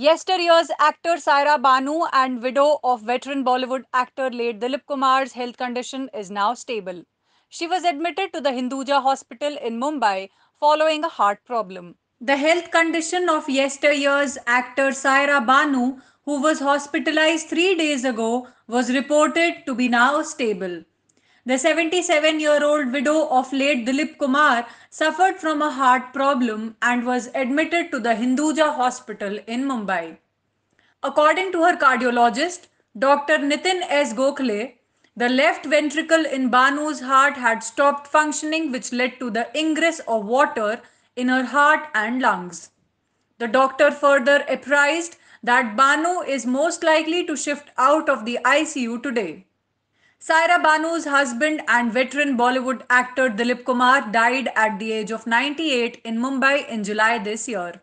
Yesteryear's actor Saira Banu and widow of veteran Bollywood actor late Dilip Kumar's health condition is now stable. She was admitted to the Hinduja Hospital in Mumbai following a heart problem. The health condition of yesteryear's actor Saira Banu, who was hospitalized three days ago, was reported to be now stable. The 77 year old widow of late Dilip Kumar suffered from a heart problem and was admitted to the Hinduja hospital in Mumbai. According to her cardiologist, Dr. Nitin S. Gokhale, the left ventricle in Banu's heart had stopped functioning, which led to the ingress of water in her heart and lungs. The doctor further apprised that Banu is most likely to shift out of the ICU today. Saira Banu's husband and veteran Bollywood actor Dilip Kumar died at the age of 98 in Mumbai in July this year.